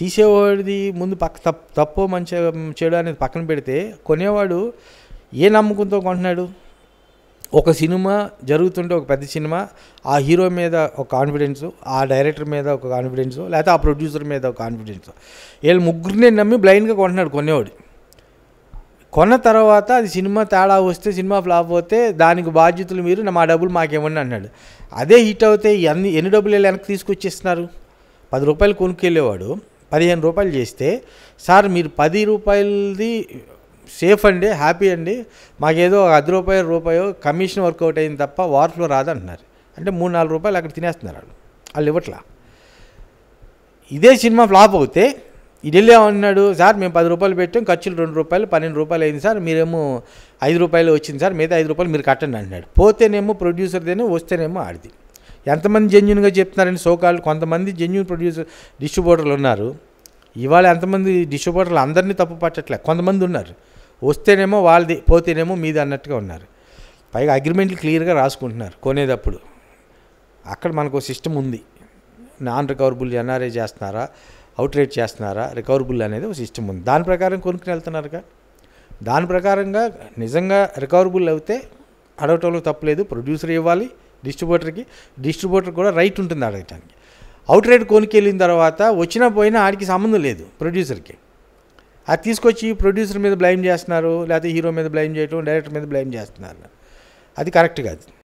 తీసేవాడిది ముందు పక్క తప్పు మంచి చేయడం అనేది పక్కన పెడితే కొనేవాడు ఏ నమ్మకంతో కొంటున్నాడు ఒక సినిమా జరుగుతుంటే ఒక పెద్ద సినిమా ఆ హీరో మీద ఒక కాన్ఫిడెన్సు ఆ డైరెక్టర్ మీద ఒక కాన్ఫిడెన్స్ లేకపోతే ఆ ప్రొడ్యూసర్ మీద ఒక కాన్ఫిడెన్స్ వీళ్ళు ముగ్గురిని నమ్మి బ్లైండ్గా కొంటున్నాడు కొనేవాడు కొన్న తర్వాత అది సినిమా తేడా వస్తే సినిమా ఫ్లాప్ అవుతే దానికి బాధ్యతలు మీరు మా డబ్బులు మాకేమని అన్నాడు అదే హిట్ అవుతే ఎన్ని ఎన్ని డబ్బులు వెళ్ళి వెనక్కి తీసుకొచ్చేస్తున్నారు పది రూపాయలు కొనుక్కెళ్ళేవాడు పదిహేను రూపాయలు చేస్తే సార్ మీరు పది రూపాయలది సేఫ్ అండి హ్యాపీ అండి మాకేదో ఒక అది రూపాయలు రూపాయో కమిషన్ వర్కౌట్ అయింది తప్ప వార్ఫ్లో రాదంటున్నారు అంటే మూడు నాలుగు రూపాయలు అక్కడ తినేస్తున్నారు వాళ్ళు వాళ్ళు ఇవ్వట్లా ఇదే సినిమా ఫ్లాప్ అవుతే ఇడెల్లి అన్నాడు సార్ మేము పది రూపాయలు పెట్టాం ఖర్చులు రెండు రూపాయలు పన్నెండు రూపాయలు అయింది సార్ మీరేమో ఐదు రూపాయలు వచ్చింది సార్ మిగతా ఐదు రూపాయలు మీరు కట్టండి అంటున్నాడు పోతేనేమో ప్రొడ్యూసర్దేనే వస్తేనేమో ఆడిది ఎంతమంది జెన్యున్గా చెప్తున్నారని సోకాలు కొంతమంది జెన్యున్ ప్రొడ్యూసర్ డిస్ట్రిబ్యూటర్లు ఉన్నారు ఇవాళ ఎంతమంది డిస్ట్రిబ్యూటర్లు అందరినీ తప్పు పట్టట్లే కొంతమంది ఉన్నారు వస్తేనేమో వాళ్ళది పోతేనేమో మీది అన్నట్టుగా ఉన్నారు పైగా అగ్రిమెంట్లు క్లియర్గా రాసుకుంటున్నారు కొనేటప్పుడు అక్కడ మనకు సిస్టమ్ ఉంది నాన్ రికవరబుల్ ఎన్ఆర్ఏ చేస్తున్నారా అవుట్ రేట్ చేస్తున్నారా రికవరబుల్ అనేది ఒక సిస్టమ్ ఉంది దాని ప్రకారం కొనుక్కుని వెళ్తున్నారుగా దాని ప్రకారంగా నిజంగా రికవరబుల్ అయితే అడగటంలో తప్పలేదు ప్రొడ్యూసర్ ఇవ్వాలి డిస్ట్రిబ్యూటర్కి డిస్ట్రిబ్యూటర్ కూడా రైట్ ఉంటుంది అడగటానికి అవుట్ రైడ్ కొనుకెళ్ళిన తర్వాత వచ్చినా పోయినా ఆడికి సంబంధం లేదు ప్రొడ్యూసర్కి అది తీసుకొచ్చి ప్రొడ్యూసర్ మీద బ్లైమ్ చేస్తున్నారు లేకపోతే హీరో మీద బ్లైమ్ చేయటం డైరెక్టర్ మీద బ్లైమ్ చేస్తున్నారు అది కరెక్ట్ కాదు